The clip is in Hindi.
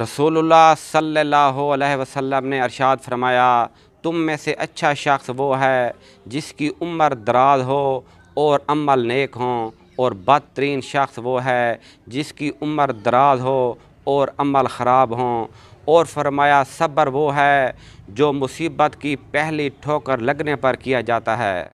रसोल्ला सल्लल्लाहु वसम ने अरशाद फरमाया तुम में से अच्छा शख्स वो है जिसकी उम्र दराज हो और अमल नेक हों और बदतरीन शख्स वो है जिसकी उम्र दराज हो और अमल ख़राब हों और फरमाया सब्र वो है जो मुसीबत की पहली ठोकर लगने पर किया जाता है